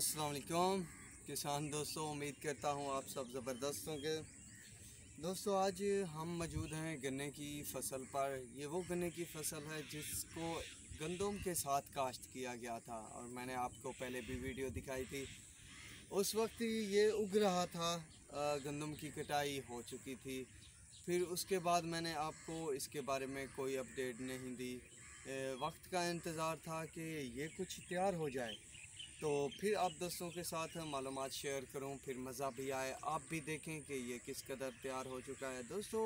अस्सलाम किसान दोस्तों उम्मीद करता हूँ आप सब ज़बरदस्त होंगे दोस्तों आज हम मौजूद हैं गन्ने की फसल पर ये वो गन्ने की फसल है जिसको गंदम के साथ काश्त किया गया था और मैंने आपको पहले भी वीडियो दिखाई थी उस वक्त ये उग रहा था गंदम की कटाई हो चुकी थी फिर उसके बाद मैंने आपको इसके बारे में कोई अपडेट नहीं दी वक्त का इंतज़ार था कि ये कुछ तैयार हो जाए तो फिर आप दोस्तों के साथ मालूम शेयर करूँ फिर मज़ा भी आए आप भी देखें कि ये किस कदर तैयार हो चुका है दोस्तों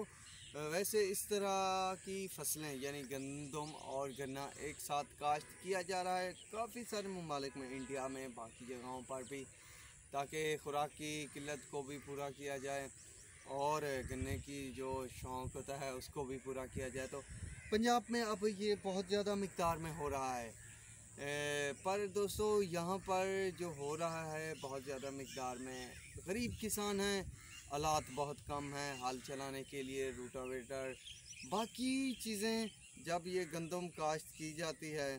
वैसे इस तरह की फसलें यानी गंदम और गन्ना एक साथ काश्त किया जा रहा है काफ़ी सारे ममालिक में इंडिया में बाकी जगहों पर भी ताकि खुराक की किल्लत को भी पूरा किया जाए और गन्ने की जो शौक़ होता है उसको भी पूरा किया जाए तो पंजाब में अब ये बहुत ज़्यादा मकदार में हो रहा है पर दोस्तों यहाँ पर जो हो रहा है बहुत ज़्यादा मकदार में गरीब किसान हैं आलात बहुत कम हैं हाल चलाने के लिए रूटावेटर बाकी चीज़ें जब ये गंदम काश्त की जाती है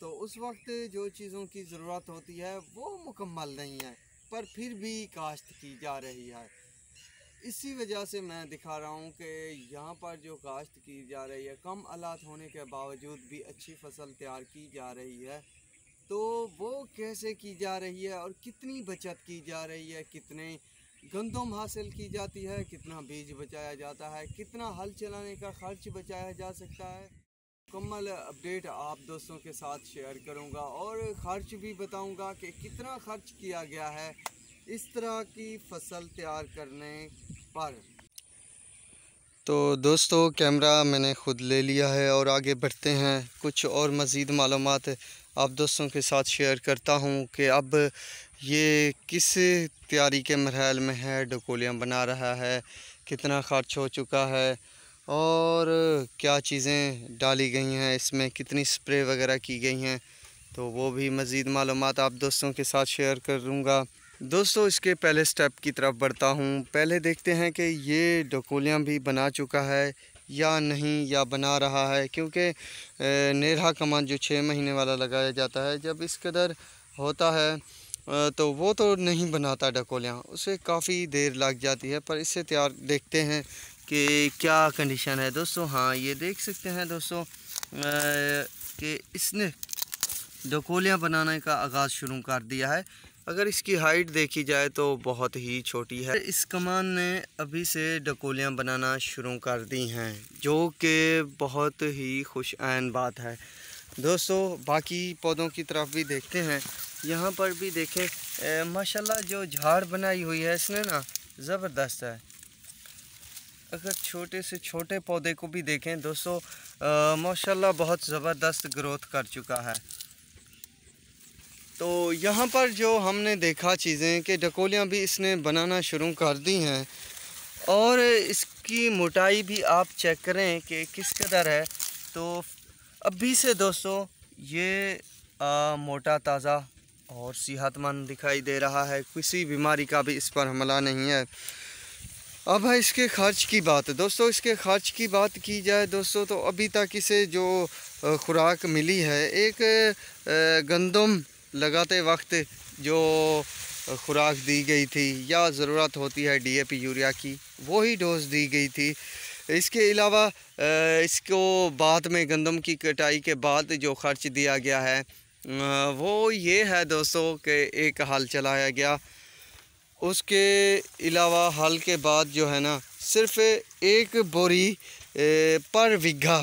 तो उस वक्त जो चीज़ों की ज़रूरत होती है वो मुकम्मल नहीं है पर फिर भी काश्त की जा रही है इसी वजह से मैं दिखा रहा हूँ कि यहाँ पर जो काश्त की जा रही है कम आलात होने के बावजूद भी अच्छी फसल तैयार की जा रही है तो वो कैसे की जा रही है और कितनी बचत की जा रही है कितने गंदम हासिल की जाती है कितना बीज बचाया जाता है कितना हल चलाने का खर्च बचाया जा सकता है मुकम्मल अपडेट आप दोस्तों के साथ शेयर करूंगा और खर्च भी बताऊंगा कि कितना खर्च किया गया है इस तरह की फसल तैयार करने तो दोस्तों कैमरा मैंने ख़ुद ले लिया है और आगे बढ़ते हैं कुछ और मज़ीद मालूम आप दोस्तों के साथ शेयर करता हूँ कि अब ये किस तैयारी के मरहल में है डकोलियाँ बना रहा है कितना खर्च हो चुका है और क्या चीज़ें डाली गई हैं इसमें कितनी स्प्रे वगैरह की गई हैं तो वो भी मज़ीद मालूम आप दोस्तों के साथ शेयर करूँगा दोस्तों इसके पहले स्टेप की तरफ बढ़ता हूँ पहले देखते हैं कि ये डकोलियाँ भी बना चुका है या नहीं या बना रहा है क्योंकि नेहा कमान जो छः महीने वाला लगाया जाता है जब इस कदर होता है तो वो तो नहीं बनाता डकोलियाँ उसे काफ़ी देर लग जाती है पर इससे तैयार देखते हैं कि क्या कंडीशन है दोस्तों हाँ ये देख सकते हैं दोस्तों कि इसने डकोलियाँ बनाने का आगाज़ शुरू कर दिया है अगर इसकी हाइट देखी जाए तो बहुत ही छोटी है इस कमान ने अभी से डकोलियाँ बनाना शुरू कर दी हैं जो कि बहुत ही खुश आन बात है दोस्तों बाकी पौधों की तरफ भी देखते हैं यहाँ पर भी देखें माशाल्लाह जो झाड़ बनाई हुई है इसने ना ज़बरदस्त है अगर छोटे से छोटे पौधे को भी देखें दोस्तों माशाल्लाह बहुत ज़बरदस्त ग्रोथ कर चुका है तो यहाँ पर जो हमने देखा चीज़ें कि डकोलियाँ भी इसने बनाना शुरू कर दी हैं और इसकी मोटाई भी आप चेक करें कि किस कदर है तो अभी से दोस्तों ये आ, मोटा ताज़ा और सेहतमंद दिखाई दे रहा है किसी बीमारी का भी इस पर हमला नहीं है अब है इसके खर्च की बात दोस्तों इसके खर्च की बात की जाए दोस्तों तो अभी तक इसे जो खुराक मिली है एक गंदम लगाते वक्त जो खुराक दी गई थी या ज़रूरत होती है डीएपी यूरिया की वही डोज दी गई थी इसके अलावा इसको बाद में गंदम की कटाई के बाद जो खर्च दिया गया है वो ये है दोस्तों कि एक हल चलाया गया उसके अलावा हल के बाद जो है ना सिर्फ एक बोरी पर विघा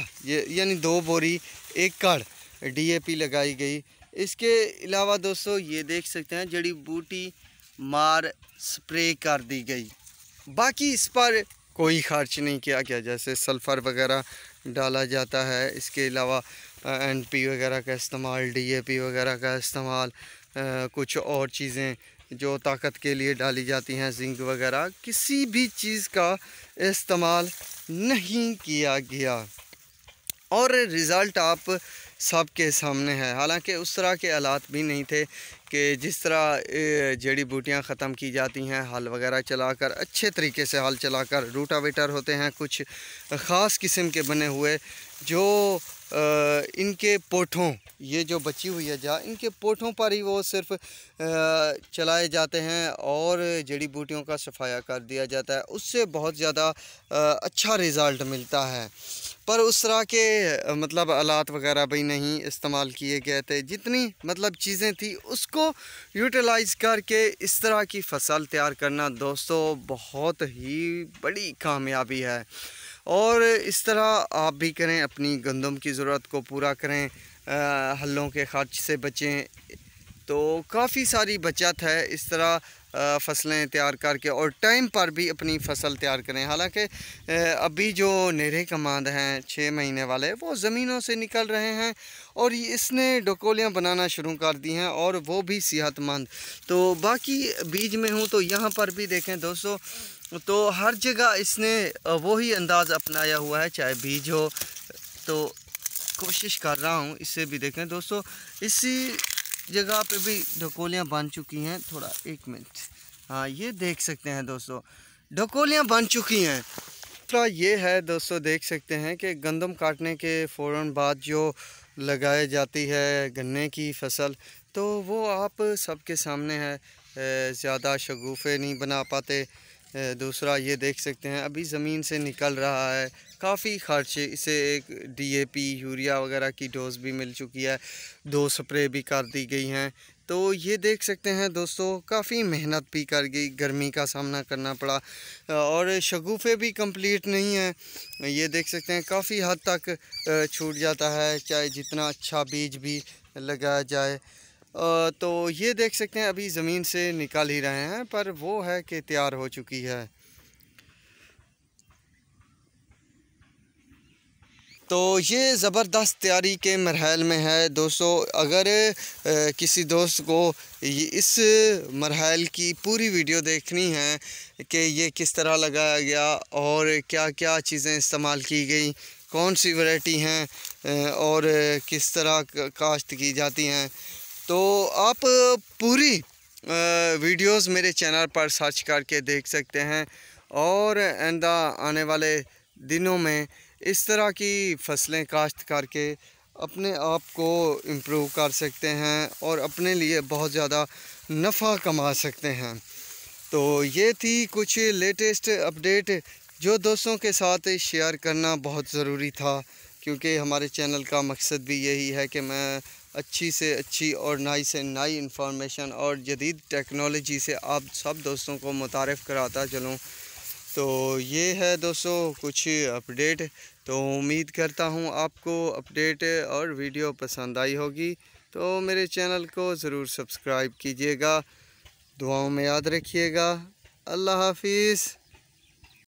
यानी दो बोरी एक कड़ डीएपी लगाई गई इसके अलावा दोस्तों ये देख सकते हैं जड़ी बूटी मार स्प्रे कर दी गई बाकी इस पर कोई खर्च नहीं किया गया जैसे सल्फ़र वगैरह डाला जाता है इसके अलावा एन पी वगैरह का इस्तेमाल डी ए पी वगैरह का इस्तेमाल कुछ और चीज़ें जो ताकत के लिए डाली जाती हैं जिंक वगैरह किसी भी चीज़ का इस्तेमाल नहीं किया गया और रिज़ल्ट आप सबके सामने है हालांकि उस तरह के आलात भी नहीं थे कि जिस तरह जड़ी बूटियां ख़त्म की जाती हैं हल वगैरह चलाकर अच्छे तरीके से हल चलाकर रूटावेटर होते हैं कुछ ख़ास किस्म के बने हुए जो इनके पोठों ये जो बची हुई है जहाँ इनके पोठों पर ही वो सिर्फ चलाए जाते हैं और जड़ी बूटियों का सफाया कर दिया जाता है उससे बहुत ज़्यादा अच्छा रिज़ल्ट मिलता है पर उस तरह के मतलब आलात वगैरह भी नहीं इस्तेमाल किए गए थे जितनी मतलब चीज़ें थी उसको यूटिलाइज करके इस तरह की फसल तैयार करना दोस्तों बहुत ही बड़ी कामयाबी है और इस तरह आप भी करें अपनी गंदम की ज़रूरत को पूरा करें हलों के खर्च से बचें तो काफ़ी सारी बचत है इस तरह फसलें तैयार करके और टाइम पर भी अपनी फसल तैयार करें हालांकि अभी जो नेरे कमांद हैं छः महीने वाले वो ज़मीनों से निकल रहे हैं और इसने डोकोलियाँ बनाना शुरू कर दी हैं और वो भी सेहतमंद तो बाकी बीज में हूँ तो यहाँ पर भी देखें दोस्तों तो हर जगह इसने वही अंदाज़ अपनाया हुआ है चाहे बीज हो तो कोशिश कर रहा हूँ इससे भी देखें दोस्तों इसी जगह पे भी ढकोलियाँ बन चुकी हैं थोड़ा एक मिनट हाँ ये देख सकते हैं दोस्तों ढकोलियाँ बन चुकी हैं तो ये है दोस्तों देख सकते हैं कि गंदम काटने के फ़ौर बाद जो लगाई जाती है गन्ने की फसल तो वो आप सबके सामने है ज़्यादा शगुफ़े नहीं बना पाते दूसरा ये देख सकते हैं अभी ज़मीन से निकल रहा है काफ़ी खर्चे इसे एक डीएपी यूरिया वगैरह की डोज भी मिल चुकी है दो स्प्रे भी कर दी गई हैं तो ये देख सकते हैं दोस्तों काफ़ी मेहनत भी कर गई गर्मी का सामना करना पड़ा और शगुफ़े भी कंप्लीट नहीं हैं ये देख सकते हैं काफ़ी हद तक छूट जाता है चाहे जितना अच्छा बीज भी लगाया जाए तो ये देख सकते हैं अभी ज़मीन से निकाल ही रहे हैं पर वो है कि तैयार हो चुकी है तो ये ज़बरदस्त तैयारी के मरहल में है दोस्तों अगर किसी दोस्त को इस मरहल की पूरी वीडियो देखनी है कि ये किस तरह लगाया गया और क्या क्या चीज़ें इस्तेमाल की गई कौन सी वैरायटी हैं और किस तरह काश्त की जाती हैं तो आप पूरी वीडियोस मेरे चैनल पर सर्च करके देख सकते हैं और आंदा आने वाले दिनों में इस तरह की फसलें काश्त करके अपने आप को इम्प्रूव कर सकते हैं और अपने लिए बहुत ज़्यादा नफ़ा कमा सकते हैं तो ये थी कुछ लेटेस्ट अपडेट जो दोस्तों के साथ शेयर करना बहुत ज़रूरी था क्योंकि हमारे चैनल का मकसद भी यही है कि मैं अच्छी से अच्छी और नई से नई इन्फॉर्मेशन और जदीद टेक्नोलॉजी से आप सब दोस्तों को मुतारफ़ कराता चलूँ तो ये है दोस्तों कुछ अपडेट तो उम्मीद करता हूँ आपको अपडेट और वीडियो पसंद आई होगी तो मेरे चैनल को ज़रूर सब्सक्राइब कीजिएगा दुआओं में याद रखिएगा अल्लाह हाफिज़